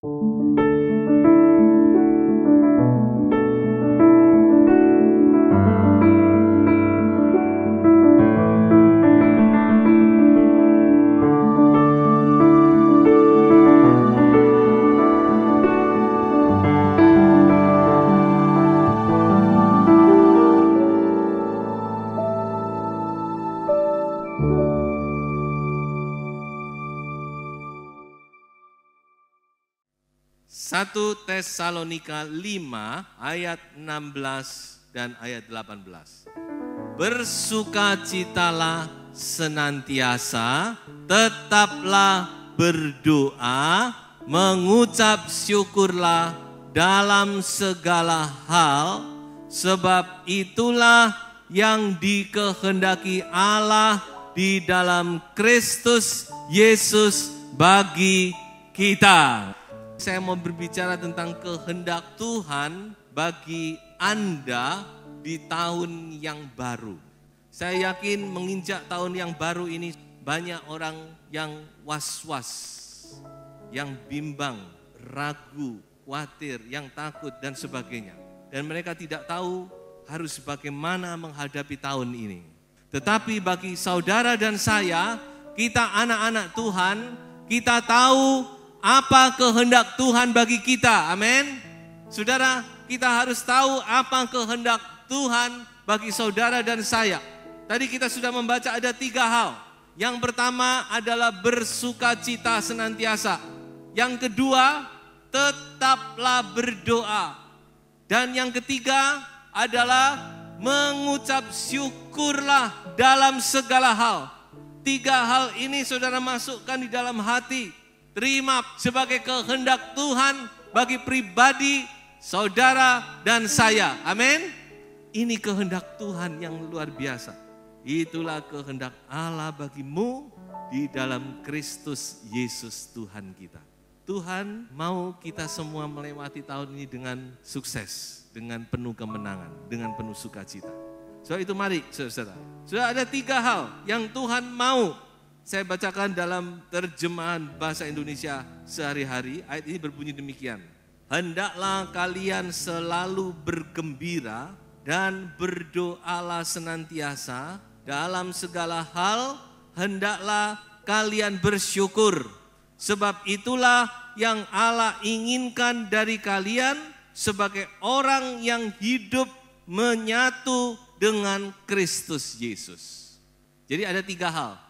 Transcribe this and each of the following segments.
Thank you. 1 Tesalonika 5 ayat 16 dan ayat 18. Bersukacitalah senantiasa, tetaplah berdoa, mengucap syukurlah dalam segala hal, sebab itulah yang dikehendaki Allah di dalam Kristus Yesus bagi kita saya mau berbicara tentang kehendak Tuhan bagi Anda di tahun yang baru. Saya yakin menginjak tahun yang baru ini banyak orang yang was-was, yang bimbang, ragu, khawatir, yang takut dan sebagainya. Dan mereka tidak tahu harus bagaimana menghadapi tahun ini. Tetapi bagi saudara dan saya, kita anak-anak Tuhan, kita tahu apa kehendak Tuhan bagi kita. Amin. Saudara, kita harus tahu apa kehendak Tuhan bagi saudara dan saya. Tadi kita sudah membaca ada tiga hal. Yang pertama adalah bersuka cita senantiasa. Yang kedua, tetaplah berdoa. Dan yang ketiga adalah mengucap syukurlah dalam segala hal. Tiga hal ini saudara masukkan di dalam hati terima sebagai kehendak Tuhan bagi pribadi, saudara, dan saya. Amin. Ini kehendak Tuhan yang luar biasa. Itulah kehendak Allah bagimu di dalam Kristus Yesus Tuhan kita. Tuhan mau kita semua melewati tahun ini dengan sukses, dengan penuh kemenangan, dengan penuh sukacita. So itu mari saudara-saudara. Sudah ada tiga hal yang Tuhan mau saya bacakan dalam terjemahan bahasa Indonesia sehari-hari. Ayat ini berbunyi demikian. Hendaklah kalian selalu bergembira dan berdoalah senantiasa dalam segala hal hendaklah kalian bersyukur sebab itulah yang Allah inginkan dari kalian sebagai orang yang hidup menyatu dengan Kristus Yesus. Jadi ada tiga hal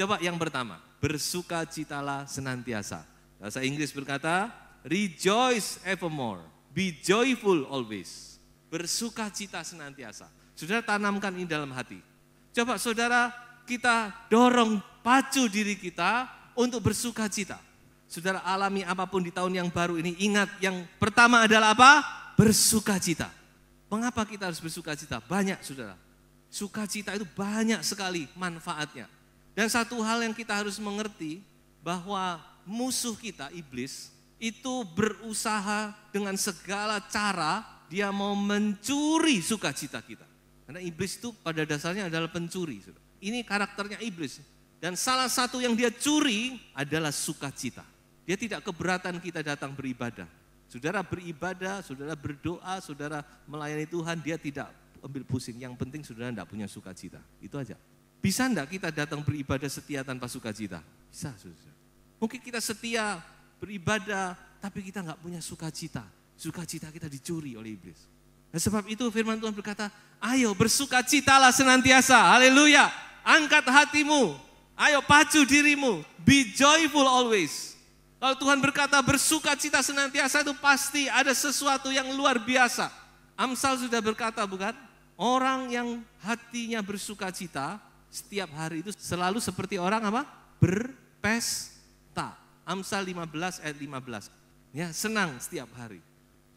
Coba yang pertama, bersukacitalah senantiasa. Bahasa Inggris berkata, rejoice evermore, be joyful always. Bersukacita senantiasa. Saudara tanamkan ini dalam hati. Coba saudara kita dorong pacu diri kita untuk bersukacita. Saudara alami apapun di tahun yang baru ini, ingat yang pertama adalah apa? Bersukacita. Mengapa kita harus bersukacita? Banyak saudara. Sukacita itu banyak sekali manfaatnya dan satu hal yang kita harus mengerti bahwa musuh kita iblis itu berusaha dengan segala cara dia mau mencuri sukacita kita. Karena iblis itu pada dasarnya adalah pencuri. Ini karakternya iblis. Dan salah satu yang dia curi adalah sukacita. Dia tidak keberatan kita datang beribadah. Saudara beribadah, saudara berdoa, saudara melayani Tuhan, dia tidak ambil pusing. Yang penting saudara tidak punya sukacita. Itu aja. Bisa enggak kita datang beribadah setia tanpa sukacita? Bisa, Susah. Mungkin kita setia beribadah, tapi kita enggak punya sukacita. Sukacita kita dicuri oleh iblis. Nah, sebab itu firman Tuhan berkata, ayo bersukacitalah senantiasa, haleluya. Angkat hatimu, ayo pacu dirimu, be joyful always. Kalau Tuhan berkata bersukacita senantiasa itu pasti ada sesuatu yang luar biasa. Amsal sudah berkata bukan? Orang yang hatinya bersukacita, setiap hari itu selalu seperti orang apa? Berpesta. Amsal 15 ayat 15. Ya, senang setiap hari.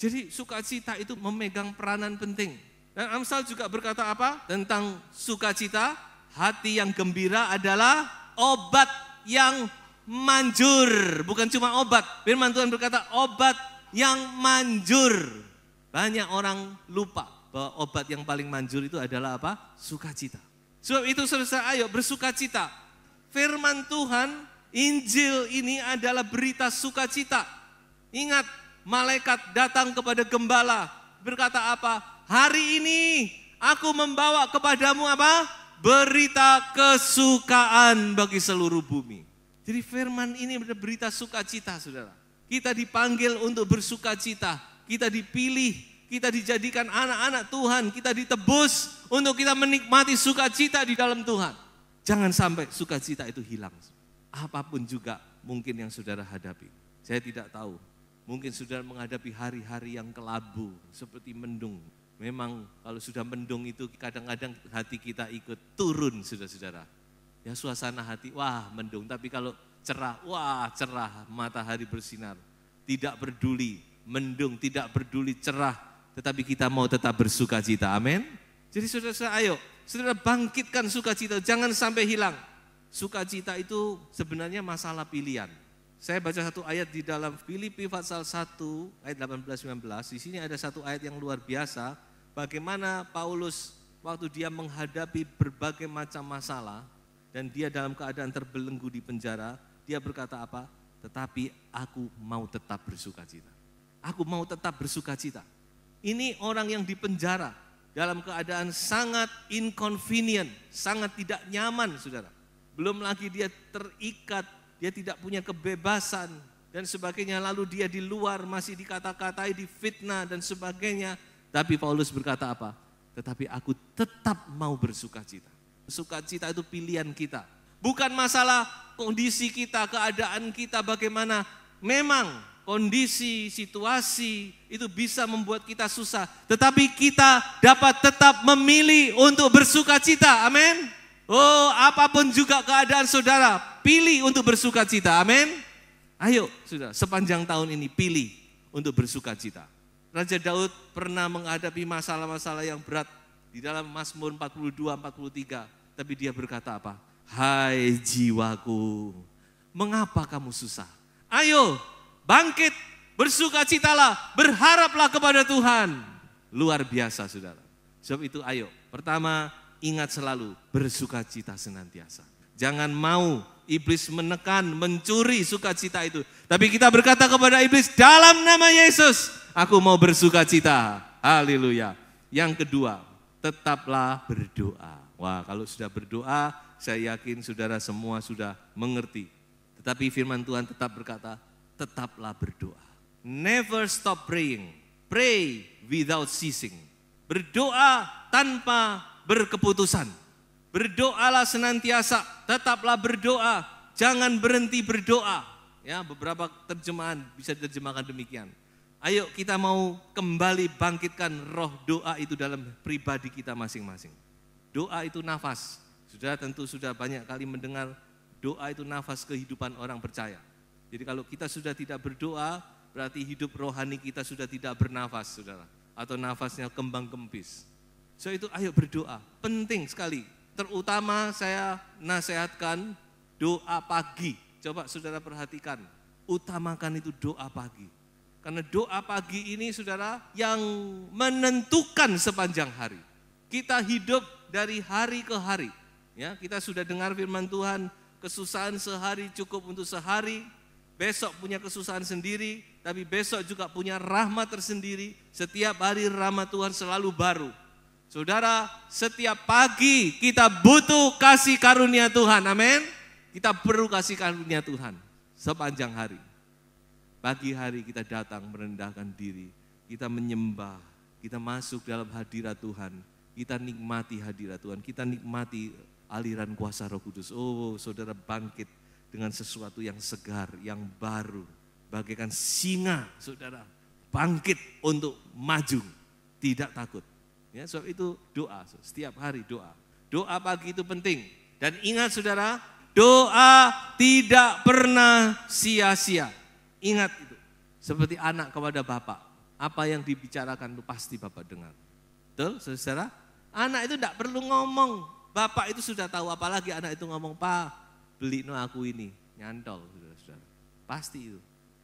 Jadi sukacita itu memegang peranan penting. Dan Amsal juga berkata apa? Tentang sukacita, hati yang gembira adalah obat yang manjur, bukan cuma obat. Firman Tuhan berkata obat yang manjur. Banyak orang lupa bahwa obat yang paling manjur itu adalah apa? Sukacita. Sebab itu selesai. ayo bersuka cita. Firman Tuhan, Injil ini adalah berita sukacita. Ingat, malaikat datang kepada gembala. Berkata apa? Hari ini aku membawa kepadamu apa? Berita kesukaan bagi seluruh bumi. Jadi firman ini adalah berita sukacita saudara. Kita dipanggil untuk bersukacita. Kita dipilih kita dijadikan anak-anak Tuhan, kita ditebus untuk kita menikmati sukacita di dalam Tuhan. Jangan sampai sukacita itu hilang. Apapun juga mungkin yang saudara hadapi. Saya tidak tahu. Mungkin saudara menghadapi hari-hari yang kelabu, seperti mendung. Memang kalau sudah mendung itu kadang-kadang hati kita ikut turun, saudara-saudara. Ya suasana hati, wah mendung. Tapi kalau cerah, wah cerah, matahari bersinar. Tidak peduli, mendung, tidak peduli cerah, tetapi kita mau tetap bersuka cita. Amin. Jadi saudara-saudara ayo, saudara bangkitkan sukacita, jangan sampai hilang. Sukacita itu sebenarnya masalah pilihan. Saya baca satu ayat di dalam Filipi pasal 1 ayat 18 19. Di sini ada satu ayat yang luar biasa bagaimana Paulus waktu dia menghadapi berbagai macam masalah dan dia dalam keadaan terbelenggu di penjara, dia berkata apa? Tetapi aku mau tetap bersuka cita. Aku mau tetap bersuka cita. Ini orang yang dipenjara dalam keadaan sangat inconvenient, sangat tidak nyaman, saudara. Belum lagi dia terikat, dia tidak punya kebebasan dan sebagainya. Lalu dia di luar masih dikata-katai, difitnah dan sebagainya. Tapi Paulus berkata apa? Tetapi aku tetap mau bersuka cita. cita itu pilihan kita. Bukan masalah kondisi kita, keadaan kita bagaimana. Memang kondisi, situasi itu bisa membuat kita susah. Tetapi kita dapat tetap memilih untuk bersuka cita. Amin. Oh, apapun juga keadaan saudara, pilih untuk bersuka cita. Amin. Ayo, sudah sepanjang tahun ini pilih untuk bersuka cita. Raja Daud pernah menghadapi masalah-masalah yang berat di dalam Mazmur 42 43, tapi dia berkata apa? Hai jiwaku, mengapa kamu susah? Ayo, bangkit, bersukacitalah, berharaplah kepada Tuhan. Luar biasa saudara. Sebab itu ayo, pertama ingat selalu bersukacita senantiasa. Jangan mau iblis menekan, mencuri sukacita itu. Tapi kita berkata kepada iblis, dalam nama Yesus, aku mau bersukacita. Haleluya. Yang kedua, tetaplah berdoa. Wah, kalau sudah berdoa, saya yakin saudara semua sudah mengerti. Tetapi firman Tuhan tetap berkata, tetaplah berdoa. Never stop praying. Pray without ceasing. Berdoa tanpa berkeputusan. Berdoalah senantiasa, tetaplah berdoa, jangan berhenti berdoa. Ya, beberapa terjemahan bisa diterjemahkan demikian. Ayo kita mau kembali bangkitkan roh doa itu dalam pribadi kita masing-masing. Doa itu nafas. Sudah tentu sudah banyak kali mendengar doa itu nafas kehidupan orang percaya. Jadi kalau kita sudah tidak berdoa, berarti hidup rohani kita sudah tidak bernafas, saudara. Atau nafasnya kembang kempis. So itu ayo berdoa, penting sekali. Terutama saya nasihatkan doa pagi. Coba saudara perhatikan, utamakan itu doa pagi. Karena doa pagi ini saudara yang menentukan sepanjang hari. Kita hidup dari hari ke hari. Ya, kita sudah dengar firman Tuhan, kesusahan sehari cukup untuk sehari, besok punya kesusahan sendiri, tapi besok juga punya rahmat tersendiri. Setiap hari rahmat Tuhan selalu baru. Saudara, setiap pagi kita butuh kasih karunia Tuhan. Amin. Kita perlu kasih karunia Tuhan sepanjang hari. Pagi hari kita datang merendahkan diri, kita menyembah, kita masuk dalam hadirat Tuhan, kita nikmati hadirat Tuhan, kita nikmati aliran kuasa Roh Kudus. Oh, saudara bangkit dengan sesuatu yang segar, yang baru. Bagaikan singa, saudara, bangkit untuk maju, tidak takut. Ya, sebab itu doa, setiap hari doa. Doa pagi itu penting. Dan ingat saudara, doa tidak pernah sia-sia. Ingat itu. Seperti anak kepada bapak. Apa yang dibicarakan itu pasti bapak dengar. Betul, saudara? Anak itu tidak perlu ngomong. Bapak itu sudah tahu, apalagi anak itu ngomong, Pak, beli no aku ini, nyantol saudara-saudara. Pasti itu.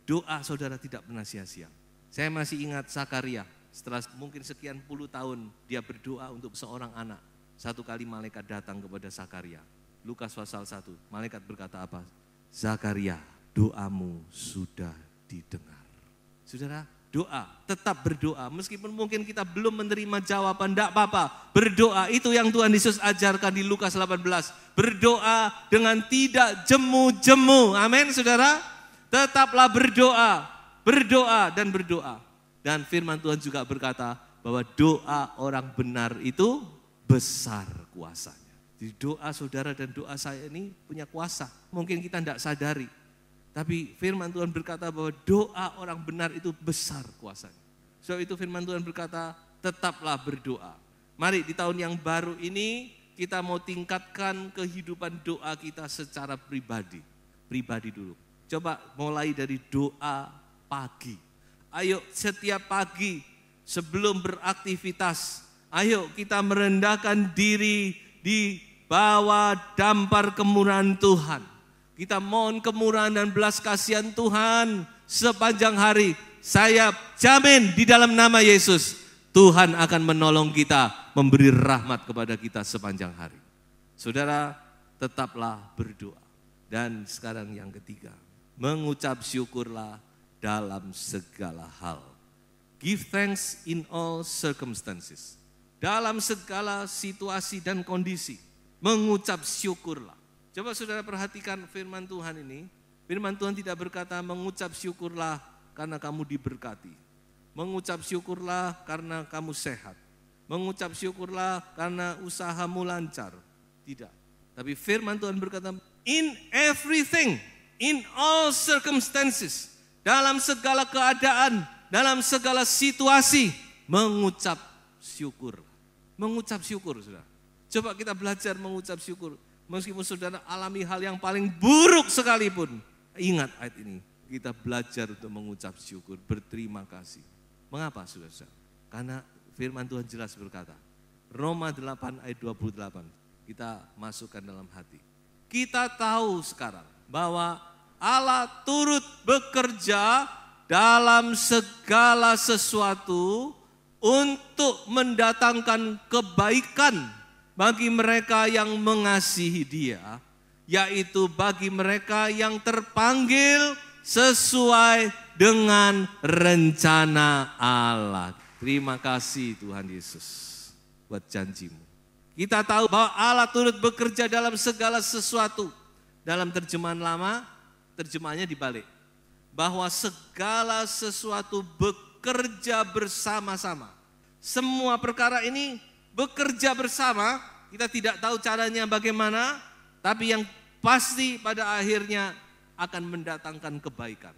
Doa saudara tidak pernah sia-sia. Saya masih ingat Sakaria, setelah mungkin sekian puluh tahun dia berdoa untuk seorang anak. Satu kali malaikat datang kepada Sakaria. Lukas pasal 1, malaikat berkata apa? Zakaria, doamu sudah didengar. Saudara, doa, tetap berdoa. Meskipun mungkin kita belum menerima jawaban, tidak apa-apa. Berdoa, itu yang Tuhan Yesus ajarkan di Lukas 18. Berdoa dengan tidak jemu-jemu. Amin, saudara. Tetaplah berdoa, berdoa dan berdoa. Dan firman Tuhan juga berkata bahwa doa orang benar itu besar kuasanya. Di doa saudara dan doa saya ini punya kuasa. Mungkin kita tidak sadari, tapi firman Tuhan berkata bahwa doa orang benar itu besar kuasanya. So itu firman Tuhan berkata, tetaplah berdoa. Mari di tahun yang baru ini kita mau tingkatkan kehidupan doa kita secara pribadi. Pribadi dulu. Coba mulai dari doa pagi. Ayo setiap pagi sebelum beraktivitas, ayo kita merendahkan diri di bawah dampar kemurahan Tuhan kita mohon kemurahan dan belas kasihan Tuhan sepanjang hari. Saya jamin di dalam nama Yesus, Tuhan akan menolong kita, memberi rahmat kepada kita sepanjang hari. Saudara, tetaplah berdoa. Dan sekarang yang ketiga, mengucap syukurlah dalam segala hal. Give thanks in all circumstances. Dalam segala situasi dan kondisi, mengucap syukurlah. Coba saudara perhatikan firman Tuhan ini. Firman Tuhan tidak berkata mengucap syukurlah karena kamu diberkati. Mengucap syukurlah karena kamu sehat. Mengucap syukurlah karena usahamu lancar. Tidak. Tapi firman Tuhan berkata in everything, in all circumstances, dalam segala keadaan, dalam segala situasi mengucap syukur. Mengucap syukur, Saudara. Coba kita belajar mengucap syukur meskipun saudara alami hal yang paling buruk sekalipun, ingat ayat ini. Kita belajar untuk mengucap syukur, berterima kasih. Mengapa saudara-saudara? Karena firman Tuhan jelas berkata, Roma 8 ayat 28, kita masukkan dalam hati. Kita tahu sekarang bahwa Allah turut bekerja dalam segala sesuatu untuk mendatangkan kebaikan bagi mereka yang mengasihi Dia, yaitu bagi mereka yang terpanggil sesuai dengan rencana Allah. Terima kasih Tuhan Yesus buat janjimu. Kita tahu bahwa Allah turut bekerja dalam segala sesuatu. Dalam terjemahan lama, terjemahannya dibalik. Bahwa segala sesuatu bekerja bersama-sama. Semua perkara ini bekerja bersama, kita tidak tahu caranya bagaimana, tapi yang pasti pada akhirnya akan mendatangkan kebaikan.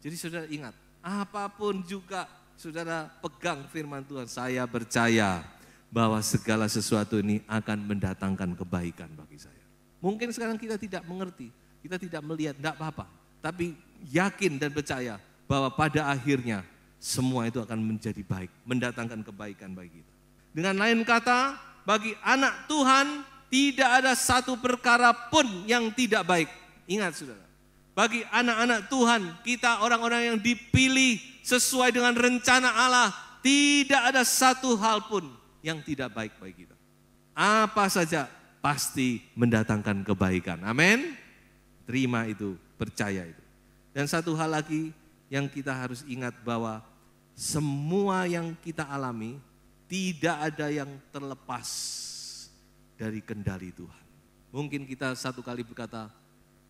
Jadi saudara ingat, apapun juga saudara pegang firman Tuhan, saya percaya bahwa segala sesuatu ini akan mendatangkan kebaikan bagi saya. Mungkin sekarang kita tidak mengerti, kita tidak melihat, tidak apa-apa. Tapi yakin dan percaya bahwa pada akhirnya semua itu akan menjadi baik, mendatangkan kebaikan bagi kita. Dengan lain kata, bagi anak Tuhan tidak ada satu perkara pun yang tidak baik. Ingat saudara, bagi anak-anak Tuhan, kita orang-orang yang dipilih sesuai dengan rencana Allah, tidak ada satu hal pun yang tidak baik bagi kita. Apa saja pasti mendatangkan kebaikan. Amin. Terima itu, percaya itu. Dan satu hal lagi yang kita harus ingat bahwa semua yang kita alami tidak ada yang terlepas dari kendali Tuhan. Mungkin kita satu kali berkata,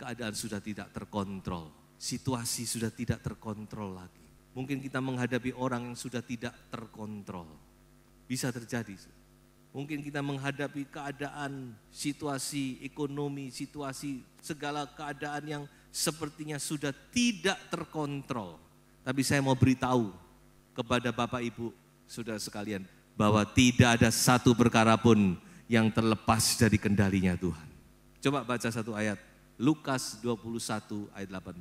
keadaan sudah tidak terkontrol, situasi sudah tidak terkontrol lagi. Mungkin kita menghadapi orang yang sudah tidak terkontrol. Bisa terjadi. Mungkin kita menghadapi keadaan, situasi ekonomi, situasi segala keadaan yang sepertinya sudah tidak terkontrol. Tapi saya mau beritahu kepada Bapak Ibu, sudah sekalian, bahwa tidak ada satu perkara pun yang terlepas dari kendalinya Tuhan. Coba baca satu ayat, Lukas 21 ayat 18.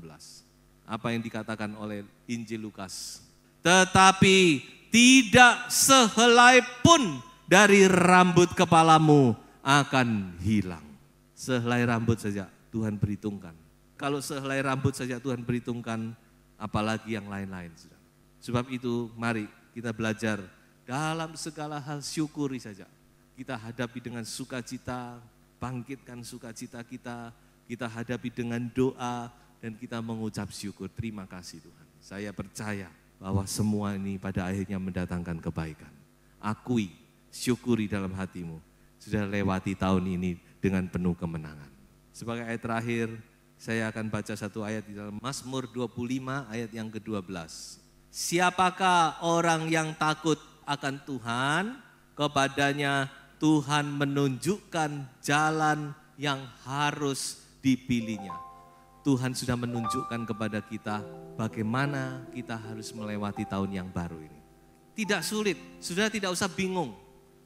Apa yang dikatakan oleh Injil Lukas? Tetapi tidak sehelai pun dari rambut kepalamu akan hilang. Sehelai rambut saja Tuhan perhitungkan. Kalau sehelai rambut saja Tuhan perhitungkan, apalagi yang lain-lain. Sebab itu mari kita belajar dalam segala hal syukuri saja. Kita hadapi dengan sukacita, bangkitkan sukacita kita, kita hadapi dengan doa, dan kita mengucap syukur. Terima kasih Tuhan. Saya percaya bahwa semua ini pada akhirnya mendatangkan kebaikan. Akui, syukuri dalam hatimu. Sudah lewati tahun ini dengan penuh kemenangan. Sebagai ayat terakhir, saya akan baca satu ayat di dalam Mazmur 25 ayat yang ke-12. Siapakah orang yang takut akan Tuhan, kepadanya Tuhan menunjukkan jalan yang harus dipilihnya. Tuhan sudah menunjukkan kepada kita bagaimana kita harus melewati tahun yang baru ini. Tidak sulit, sudah tidak usah bingung,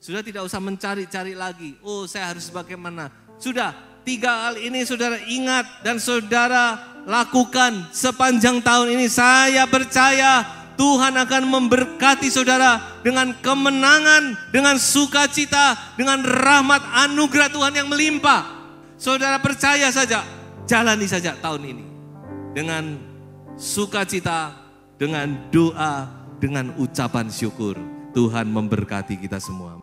sudah tidak usah mencari-cari lagi. Oh, saya harus bagaimana? Sudah, tiga hal ini saudara ingat dan saudara lakukan sepanjang tahun ini. Saya percaya Tuhan akan memberkati saudara dengan kemenangan, dengan sukacita, dengan rahmat anugerah Tuhan yang melimpah. Saudara percaya saja, jalani saja tahun ini. Dengan sukacita, dengan doa, dengan ucapan syukur. Tuhan memberkati kita semua.